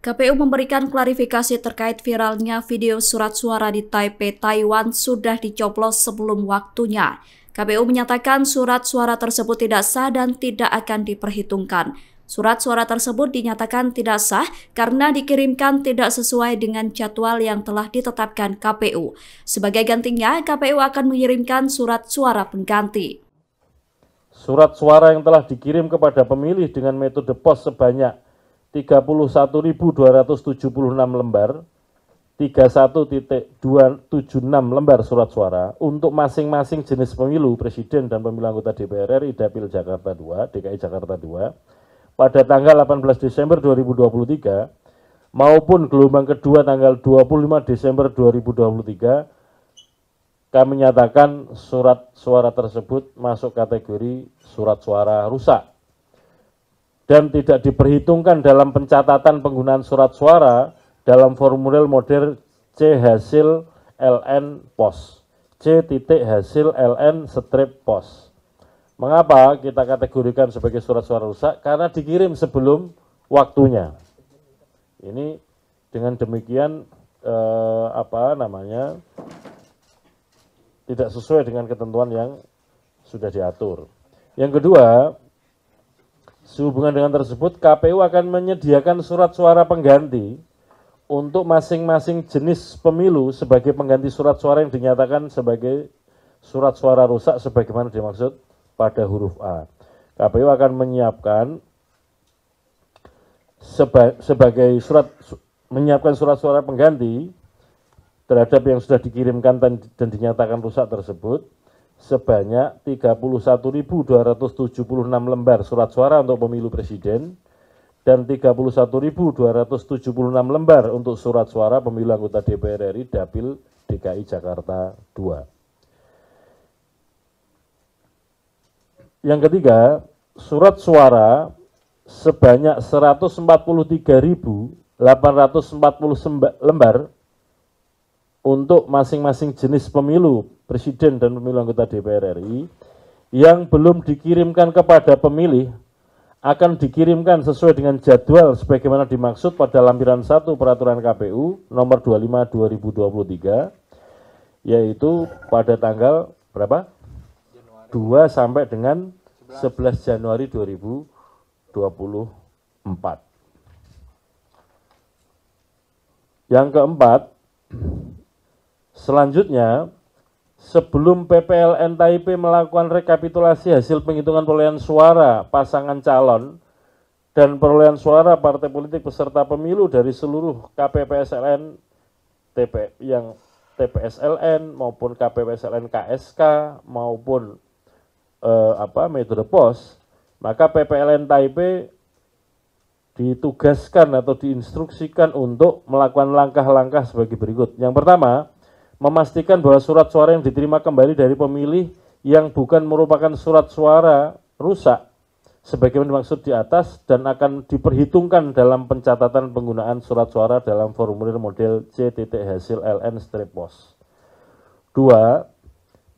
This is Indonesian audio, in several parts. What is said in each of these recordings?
KPU memberikan klarifikasi terkait viralnya video surat suara di Taipei, Taiwan sudah dicoblos sebelum waktunya. KPU menyatakan surat suara tersebut tidak sah dan tidak akan diperhitungkan. Surat suara tersebut dinyatakan tidak sah karena dikirimkan tidak sesuai dengan jadwal yang telah ditetapkan KPU. Sebagai gantinya, KPU akan mengirimkan surat suara pengganti. Surat suara yang telah dikirim kepada pemilih dengan metode pos sebanyak 31.276 lembar 31.276 lembar surat suara untuk masing-masing jenis pemilu presiden dan pemilu anggota DPR RI Dapil Jakarta 2, DKI Jakarta 2 pada tanggal 18 Desember 2023 maupun gelombang kedua tanggal 25 Desember 2023 kami nyatakan surat suara tersebut masuk kategori surat suara rusak dan tidak diperhitungkan dalam pencatatan penggunaan surat suara dalam formulir model C hasil LN POS. C titik hasil LN strip POS. Mengapa kita kategorikan sebagai surat suara rusak? Karena dikirim sebelum waktunya. Ini dengan demikian eh, apa namanya? tidak sesuai dengan ketentuan yang sudah diatur. Yang kedua, Sehubungan dengan tersebut, KPU akan menyediakan surat suara pengganti untuk masing-masing jenis pemilu sebagai pengganti surat suara yang dinyatakan sebagai surat suara rusak sebagaimana dimaksud pada huruf A. KPU akan menyiapkan seba sebagai surat su menyiapkan surat suara pengganti terhadap yang sudah dikirimkan dan dinyatakan rusak tersebut sebanyak 31.276 lembar surat suara untuk pemilu presiden dan 31.276 lembar untuk surat suara pemilu anggota DPR RI Dapil DKI Jakarta II. Yang ketiga, surat suara sebanyak 143.840 lembar untuk masing-masing jenis pemilu presiden dan pemilu anggota DPR RI yang belum dikirimkan kepada pemilih akan dikirimkan sesuai dengan jadwal sebagaimana dimaksud pada lampiran 1 peraturan KPU nomor 25 2023 yaitu pada tanggal berapa? 2 sampai dengan 11 Januari 2024. Yang keempat, Selanjutnya, sebelum PPLN TIP melakukan rekapitulasi hasil penghitungan perolehan suara pasangan calon dan perolehan suara partai politik peserta pemilu dari seluruh KPPSLN TP yang TPSLN maupun KPPSLN KSK maupun eh, apa metode pos maka PPLN Taipei ditugaskan atau diinstruksikan untuk melakukan langkah-langkah sebagai berikut. Yang pertama, memastikan bahwa surat suara yang diterima kembali dari pemilih yang bukan merupakan surat suara rusak sebagaimana dimaksud di atas dan akan diperhitungkan dalam pencatatan penggunaan surat suara dalam formulir model C hasil LN strip pos. 2.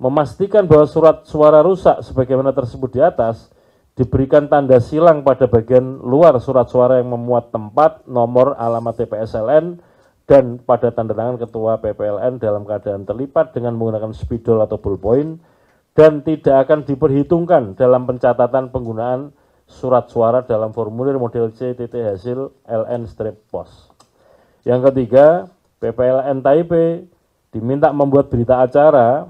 Memastikan bahwa surat suara rusak sebagaimana tersebut di atas diberikan tanda silang pada bagian luar surat suara yang memuat tempat, nomor, alamat TPS LN, dan pada tanda tangan ketua PPLN dalam keadaan terlipat dengan menggunakan spidol atau ballpoint dan tidak akan diperhitungkan dalam pencatatan penggunaan surat suara dalam formulir model C titik hasil LN strip pos. Yang ketiga, PPLN Taipei diminta membuat berita acara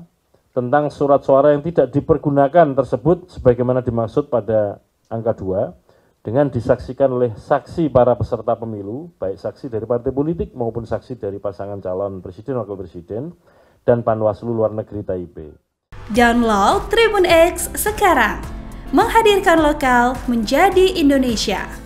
tentang surat suara yang tidak dipergunakan tersebut sebagaimana dimaksud pada angka 2 dengan disaksikan oleh saksi para peserta pemilu, baik saksi dari partai politik maupun saksi dari pasangan calon presiden wakil presiden dan Panwaslu luar negeri Taipei. Download Tribun X sekarang, menghadirkan lokal menjadi Indonesia.